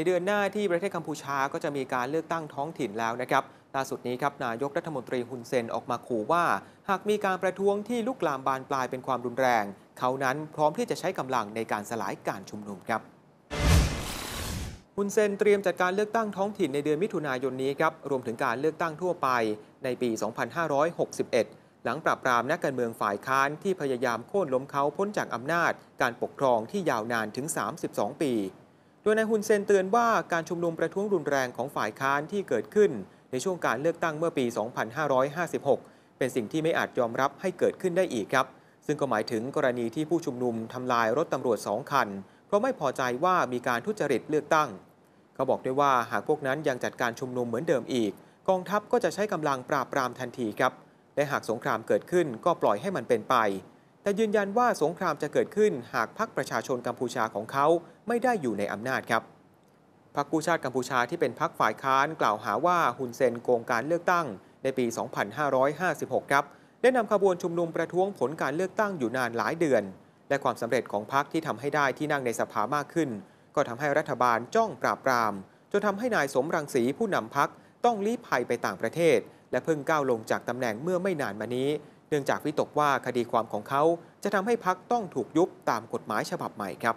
ในเดือนหน้าที่ประเทศกัมพูชาก็จะมีการเลือกตั้งท้องถิ่นแล้วนะครับ ล่าสุดนี้ครับนายกรัฐมนตรีฮุนเซนออกมาขู่ว่า หากมีการประท้วงที่ลุกลามบานปลายเป็นความรุนแรง เขานั้นพร้อมที่จะใช้กำลังในการสลายการชุมนุมครับ ฮุนเซนเตรียมจัดการเลือกตั้งท้องถิ่นในเดือนมิถุนายนนี้ครับ รวมถึงการเลือกตั้งทั่วไปในปี 2561 หลังปราบปรามนักการเมืองฝ่ายค้านที่พยายามโค่นล้มเขาพ้นจากอำนาจ การปกครองที่ยาวนานถึง 32 ปีโดยนายฮุนเซนเตือนว่าการชุมนุมประท้วงรุนแรงของฝ่ายค้านที่เกิดขึ้น ในช่วงการเลือกตั้งเมื่อปี 2556 เป็นสิ่งที่ไม่อาจยอมรับให้เกิดขึ้นได้อีกครับ ซึ่งก็หมายถึงกรณีที่ผู้ชุมนุมทำลายรถตำรวจสองคันเพราะไม่พอใจว่ามีการทุจริตเลือกตั้งเขาบอกด้วยว่าหากพวกนั้นยังจัดการชุมนุมเหมือนเดิมอีก กองทัพก็จะใช้กำลังปราบปรามทันทีครับและหากสงครามเกิดขึ้นก็ปล่อยให้มันเป็นไปแต่ยืนยันว่าสงครามจะเกิดขึ้น หากพรรคประชาชนกัมพูชาของเขาไม่ได้อยู่ในอำนาจครับพรรคกู้ชาติกัมพูชาที่เป็นพรรคฝ่ายค้านกล่าวหาว่าฮุนเซนโกงการเลือกตั้ง ในปี 2556 ครับได้นำขบวนชุมนุมประท้วงผลการเลือกตั้งอยู่นานหลายเดือน และความสำเร็จของพรรคที่ทำให้ได้ที่นั่งในสภามากขึ้น ก็ทำให้รัฐบาลจ้องปราบปรามจนทำให้นายสมรังสีผู้นำพรรคต้องลี้ภัยไปต่างประเทศ และเพิ่งก้าวลงจากตำแหน่งเมื่อไม่นานมานี้เนื่องจากวิตกว่าคดีความของเขาจะทำให้พักต้องถูกยุบตามกฎหมายฉบับใหม่ครับ